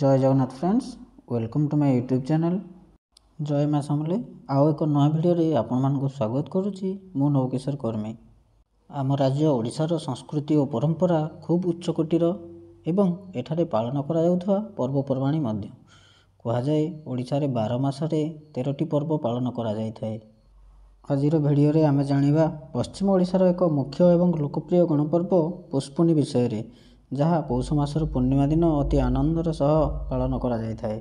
Jay Jagannath friends welcome to my YouTube channel ଜୟ ମା ସମଲେ ଆଉ ଏକ ନୂଆ ଭିଡ଼ିଓରେ ଆପଣମାନଙ୍କୁ ସ୍ୱାଗତ କରୁଛି ମୁଁ ନବକିଶୋର କର୍ମୀ ଆମ ରାଜ୍ୟ ଓଡ଼ିଶାର ସଂସ୍କୃତି ଓ ପରମ୍ପରା ଖୁବ୍ ଉଚ୍ଚକୋଟୀର ଏବଂ ଏଠାରେ ପାଳନ କରାଯାଉଥିବା ପର୍ବପର୍ବାଣି ମଧ୍ୟ କୁହାଯାଏ ଓଡ଼ିଶାରେ ବାର ମାସରେ ତେରଟି ପର୍ବ ପାଳନ କରାଯାଇଥାଏ ଆଜିର ଭିଡ଼ିଓରେ ଆମେ ଜାଣିବା ପଶ୍ଚିମ ଓଡ଼ିଶାର ଏକ ମୁଖ୍ୟ ଏବଂ ଲୋକପ୍ରିୟ ଗଣପର୍ବ ପୁଷ୍ପୁନି ବିଷୟରେ ଯାହା ପୌଷ ମାସର ପୂର୍ଣ୍ଣିମା ଦିନ ଅତି ଆନନ୍ଦର ସହ ପାଳନ କରାଯାଇଥାଏ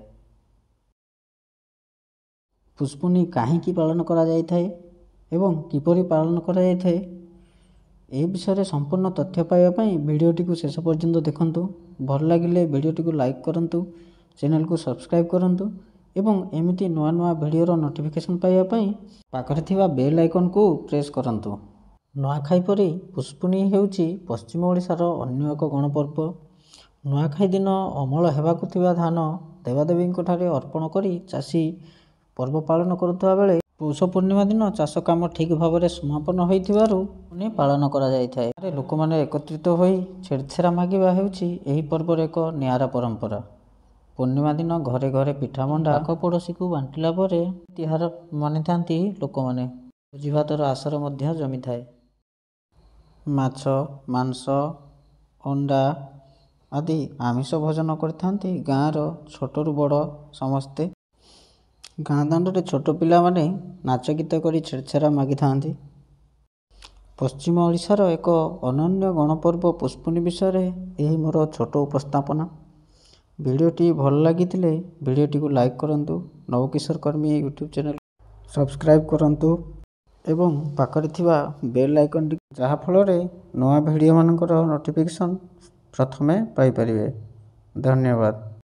ପୁଷ୍ପୁନି କାହିଁକି ପାଳନ କରାଯାଇଥାଏ ଏବଂ କିପରି ପାଳନ କରାଯାଇଥାଏ ଏ ବିଷୟରେ ସମ୍ପୂର୍ଣ୍ଣ ତଥ୍ୟ ପାଇବା ପାଇଁ ଭିଡ଼ିଓଟିକୁ ଶେଷ ପର୍ଯ୍ୟନ୍ତ ଦେଖନ୍ତୁ ଭଲ ଲାଗିଲେ ଭିଡ଼ିଓଟିକୁ ଲାଇକ୍ କରନ୍ତୁ ଚ୍ୟାନେଲକୁ ସବସ୍କ୍ରାଇବ୍ କରନ୍ତୁ ଏବଂ ଏମିତି ନୂଆ ନୂଆ ଭିଡ଼ିଓର ନୋଟିଫିକେସନ୍ ପାଇବା ପାଇଁ ପାଖରେ ଥିବା ବେଲ୍ ଆଇକନ୍କୁ ପ୍ରେସ୍ କରନ୍ତୁ ନୂଆଖାଇ ପରି ପୁଷ୍ପୁଣି ହେଉଛି ପଶ୍ଚିମ ଓଡ଼ିଶାର ଅନ୍ୟ ଏକ ଗଣପର୍ବ ନୂଆଖାଇ ଦିନ ଅମଳ ହେବାକୁ ଥିବା ଧାନ ଦେବାଦେବୀଙ୍କଠାରେ ଅର୍ପଣ କରି ଚାଷୀ ପର୍ବ ପାଳନ କରୁଥିବା ବେଳେ ପୌଷ ପୂର୍ଣ୍ଣିମା ଦିନ ଚାଷ କାମ ଠିକ୍ ଭାବରେ ସମାପନ ହୋଇଥିବାରୁ ପୁଣି ପାଳନ କରାଯାଇଥାଏ ଲୋକମାନେ ଏକତ୍ରିତ ହୋଇ ଛେଡ଼ଛେରା ମାଗିବା ହେଉଛି ଏହି ପର୍ବର ଏକ ନିଆରା ପରମ୍ପରା ପୂର୍ଣ୍ଣିମା ଦିନ ଘରେ ଘରେ ପିଠାମଣ୍ଡା ଆଖ ପଡ଼ୋଶୀକୁ ବାଣ୍ଟିଲା ପରେ ତିହାର ମାନିଥାନ୍ତି ଲୋକମାନେ ଭୋଜିଭାତର ଆସର ମଧ୍ୟ ଜମିଥାଏ ମାଛ ମାଂସ ଅଣ୍ଡା ଆଦି ଆମିଷ ଭୋଜନ କରିଥାନ୍ତି ଗାଁର ଛୋଟରୁ ବଡ଼ ସମସ୍ତେ ଗାଁ ଦାଣ୍ଡରେ ଛୋଟ ପିଲାମାନେ ନାଚ ଗୀତ କରି ଛେଡ଼ଛେଡ଼ା ମାଗିଥାନ୍ତି ପଶ୍ଚିମ ଓଡ଼ିଶାର ଏକ ଅନନ୍ୟ ଗଣପର୍ବ ପୁଷ୍ପୁନି ବିଷୟରେ ଏହି ମୋର ଛୋଟ ଉପସ୍ଥାପନା ଭିଡ଼ିଓଟି ଭଲ ଲାଗିଥିଲେ ଭିଡ଼ିଓଟିକୁ ଲାଇକ୍ କରନ୍ତୁ ନବକିଶୋର କର୍ମୀ ୟୁଟ୍ୟୁବ୍ ଚ୍ୟାନେଲ୍ ସବସ୍କ୍ରାଇବ୍ କରନ୍ତୁ ଏବଂ ପାଖରେ ଥିବା ବେଲ୍ ଆଇକନ୍ଟି ଯାହାଫଳରେ ନୂଆ ଭିଡ଼ିଓମାନଙ୍କର ନୋଟିଫିକେସନ୍ ପ୍ରଥମେ ପାଇପାରିବେ ଧନ୍ୟବାଦ